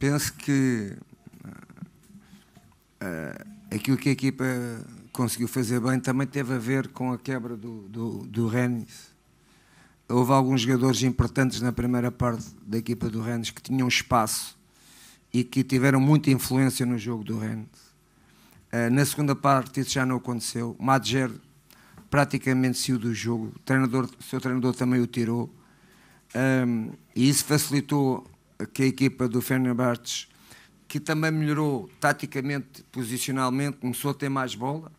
penso que uh, aquilo que a equipa conseguiu fazer bem também teve a ver com a quebra do, do, do Rennes. Houve alguns jogadores importantes na primeira parte da equipa do Rennes que tinham espaço e que tiveram muita influência no jogo do Rennes. Eh, na segunda parte isso já não aconteceu. Madger praticamente saiu do jogo, o, treinador, o seu treinador também o tirou. e isso facilitou que a equipa do Fenerbahçe, que também melhorou taticamente, posicionalmente, começou a ter mais bola,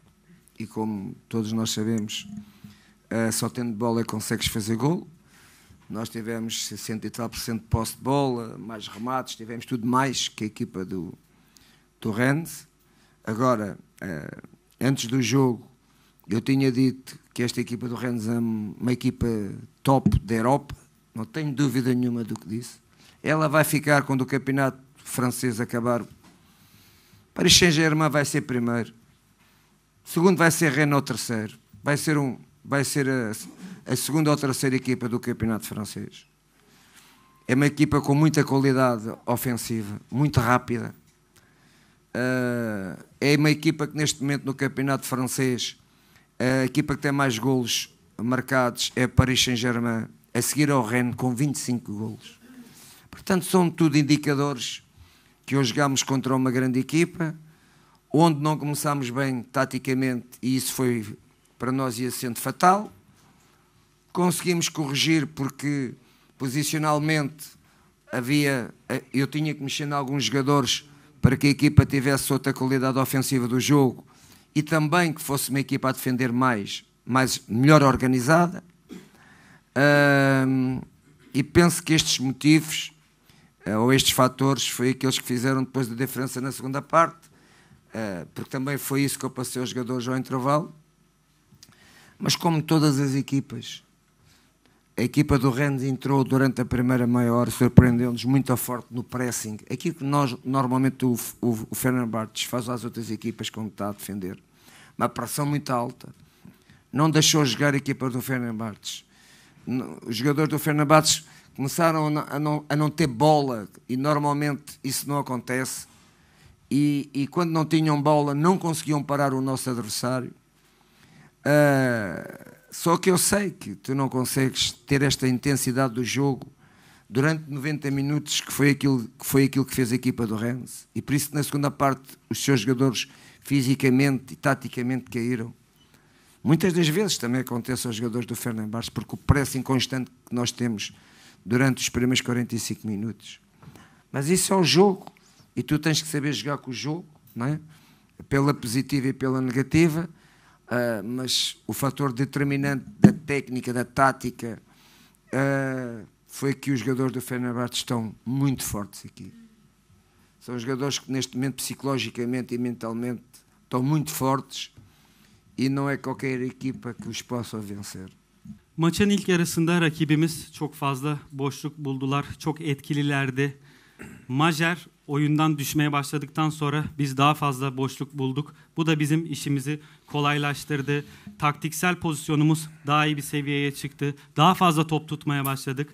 e como todos nós sabemos, uh, só tendo bola é consegues fazer golo. Nós tivemos 60 e tal por cento de posse de bola, mais remates, tivemos tudo mais que a equipa do, do Rennes. Agora, uh, antes do jogo, eu tinha dito que esta equipa do Rennes é uma equipa top da Europa, não tenho dúvida nenhuma do que disse. Ela vai ficar quando o campeonato francês acabar. Paris Saint-Germain vai ser primeiro. Segundo vai ser Renault terceiro. Vai ser, um, vai ser a, a segunda ou terceira equipa do campeonato francês. É uma equipa com muita qualidade ofensiva, muito rápida. Uh, é uma equipa que neste momento no campeonato francês a equipa que tem mais golos marcados é Paris Saint-Germain, a seguir ao Rennes com 25 golos. Portanto, são tudo indicadores que hoje jogámos contra uma grande equipa, onde não começámos bem taticamente e isso foi para nós ia sendo fatal. Conseguimos corrigir porque posicionalmente havia eh, eu tinha que mexer em alguns jogadores para que a equipa tivesse outra qualidade ofensiva do jogo e também que fosse uma equipa a defender mais, mais melhor organizada. e penso que estes motivos eh, ou estes fatores foi aqueles que fizeram depois a diferença na segunda parte, eh, porque também foi isso que eu passei aos jogadores ao intervalo. Mas como todas as equipas, a equipa do Rennes entrou durante a primeira meia hora, surpreendeu-nos muito forte no pressing. Aquilo que nós, normalmente o, o, o faz às outras equipas quando está a defender. Uma pressão muito alta. Não deixou jogar a equipa do Fenerbahçe. Os jogadores do Bartes começaram a não, a não, ter bola, e normalmente isso não acontece, e, e, quando não tinham bola não conseguiam parar o nosso adversário. Uh, só que eu sei que tu não consegues ter esta intensidade do jogo durante 90 minutos, que foi aquilo que, foi aquilo que fez a equipa do Rennes, e por isso na segunda parte os seus jogadores fisicamente e taticamente caíram. Muitas das vezes também acontece aos jogadores do Fernandes, porque o pressing constante que nós temos durante os primeiros 45 minutos. Mas isso é o jogo e tu tens que saber jogar com o jogo, não é? pela positiva e pela negativa, uh, mas o fator determinante da técnica, da tática, uh, foi que os jogadores do Fenerbahçe estão muito fortes aqui. São jogadores que neste momento psicologicamente e mentalmente estão muito fortes e não é qualquer equipa que os possa vencer. Maçın ilk yarısında rakibimiz çok fazla boşluk buldular. Çok etkililerdi. Majer oyundan düşmeye başladıktan sonra biz daha fazla boşluk bulduk. Bu da bizim işimizi kolaylaştırdı. Taktiksel pozisyonumuz daha iyi bir seviyeye çıktı. Daha fazla top tutmaya başladık.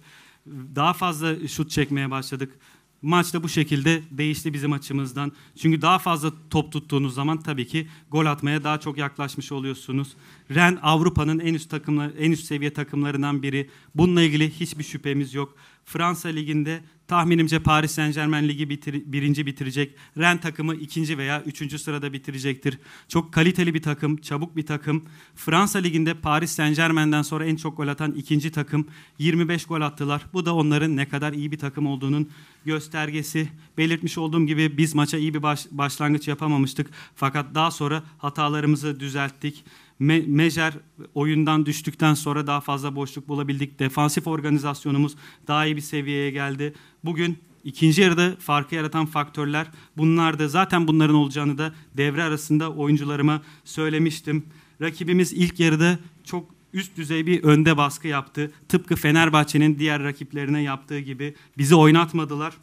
Daha fazla şut çekmeye başladık maçta bu şekilde değişti bizim açımızdan. Çünkü daha fazla top tuttuğunuz zaman tabii ki gol atmaya daha çok yaklaşmış oluyorsunuz. Ren Avrupa'nın en üst takımla en üst seviye takımlarından biri. Bununla ilgili hiçbir şüphemiz yok. Fransa liginde Tahminimce Paris Saint Germain Ligi bitir, birinci bitirecek. Ren takımı ikinci veya üçüncü sırada bitirecektir. Çok kaliteli bir takım, çabuk bir takım. Fransa Ligi'nde Paris Saint Germain'den sonra en çok gol atan ikinci takım. 25 gol attılar. Bu da onların ne kadar iyi bir takım olduğunun göstergesi. Belirtmiş olduğum gibi biz maça iyi bir baş, başlangıç yapamamıştık. Fakat daha sonra hatalarımızı düzelttik Me Mejer oyundan düştükten sonra daha fazla boşluk bulabildik. Defansif organizasyonumuz daha iyi bir seviyeye geldi. Bugün ikinci yarıda farkı yaratan faktörler bunlar da zaten bunların olacağını da devre arasında oyuncularıma söylemiştim. Rakibimiz ilk yarıda çok üst düzey bir önde baskı yaptı. Tıpkı Fenerbahçe'nin diğer rakiplerine yaptığı gibi bizi oynatmadılar.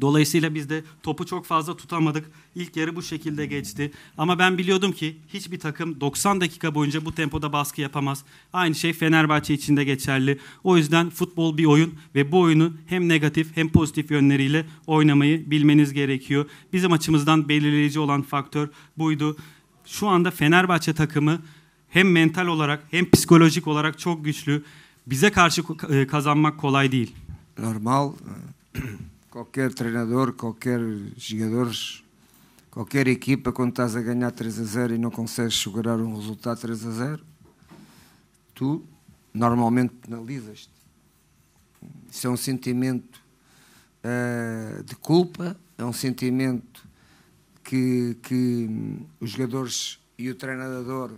Dolayısıyla biz de topu çok fazla tutamadık. İlk yarı bu şekilde geçti. Ama ben biliyordum ki hiçbir takım 90 dakika boyunca bu tempoda baskı yapamaz. Aynı şey Fenerbahçe için de geçerli. O yüzden futbol bir oyun ve bu oyunu hem negatif hem pozitif yönleriyle oynamayı bilmeniz gerekiyor. Bizim açımızdan belirleyici olan faktör buydu. Şu anda Fenerbahçe takımı hem mental olarak hem psikolojik olarak çok güçlü. Bize karşı e, kazanmak kolay değil. Normal. qualquer treinador, qualquer jogadores, qualquer equipa, quando estás a ganhar 3 a 0 e não consegues segurar um resultado 3 a 0, tu normalmente penalizas-te. Isso é um sentimento uh, de culpa, é um sentimento que, que os jogadores e o treinador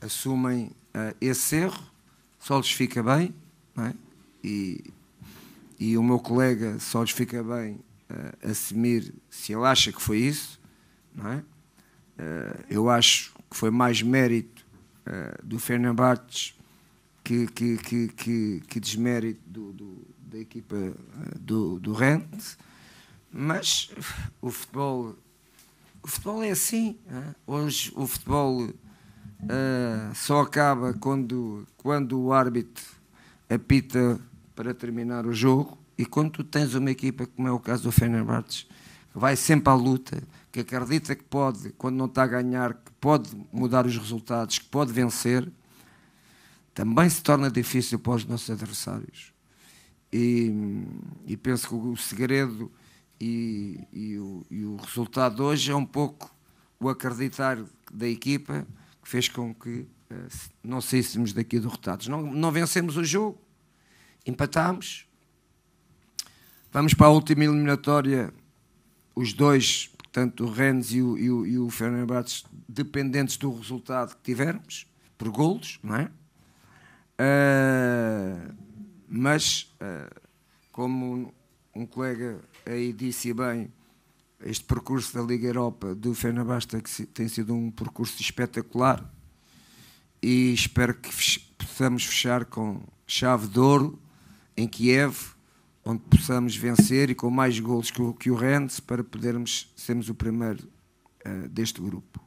assumem uh, esse erro, só lhes fica bem, é? e, e o meu colega só lhes fica bem uh, assumir se ele acha que foi isso, não é? Uh, eu acho que foi mais mérito uh, do Fernandes que, que, que, que, que desmérito do, do, da equipa do, do Rente, mas o futebol, o futebol é assim. É? Hoje o futebol só acaba quando, quando o árbitro apita para terminar o jogo. E quando tu tens uma equipa, como é o caso do Fenerbahçe, que vai sempre à luta, que acredita que pode, quando não está a ganhar, que pode mudar os resultados, que pode vencer, também se torna difícil para os nossos adversários. E, e penso que o segredo e, e, o, e o resultado hoje é um pouco o acreditar da equipa que fez com que eh, não saíssemos daqui derrotados. Não, não vencemos o jogo, empatámos. Vamos para a última eliminatória, os dois, tanto o Rennes e o, e o, e o Fenerbahçe, dependentes do resultado que tivermos, por golos, não é? Uh, mas, uh, como um, colega aí disse bem, este percurso da Liga Europa do Fenerbahçe tem sido um percurso espetacular e espero que possamos fechar com chave de ouro em Kiev, onde possamos vencer e com mais gols que o, que o Rennes para podermos sermos o primeiro uh, deste grupo.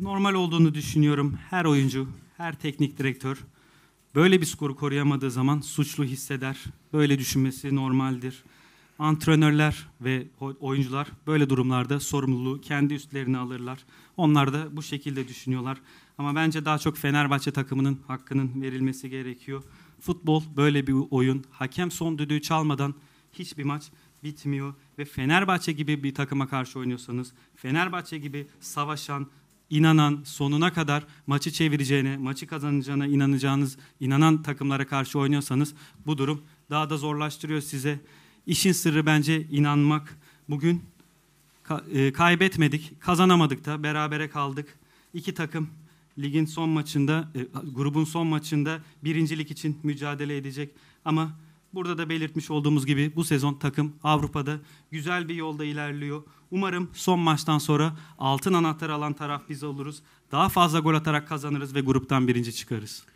Normal olduğunu düşünüyorum. Her oyuncu, her teknik direktör böyle bir skoru koruyamadığı zaman suçlu hisseder. Böyle düşünmesi normaldir antrenörler ve oyuncular böyle durumlarda sorumluluğu kendi üstlerine alırlar. Onlar da bu şekilde düşünüyorlar. Ama bence daha çok Fenerbahçe takımının hakkının verilmesi gerekiyor. Futbol böyle bir oyun. Hakem son düdüğü çalmadan hiçbir maç bitmiyor ve Fenerbahçe gibi bir takıma karşı oynuyorsanız, Fenerbahçe gibi savaşan, inanan, sonuna kadar maçı çevireceğine, maçı kazanacağına inanacağınız, inanan takımlara karşı oynuyorsanız bu durum daha da zorlaştırıyor size. İşin sırrı bence inanmak. Bugün e, kaybetmedik, kazanamadık da berabere kaldık. İki takım ligin son maçında, e, grubun son maçında birincilik için mücadele edecek. Ama burada da belirtmiş olduğumuz gibi bu sezon takım Avrupa'da güzel bir yolda ilerliyor. Umarım son maçtan sonra altın anahtarı alan taraf biz oluruz. Daha fazla gol atarak kazanırız ve gruptan birinci çıkarız.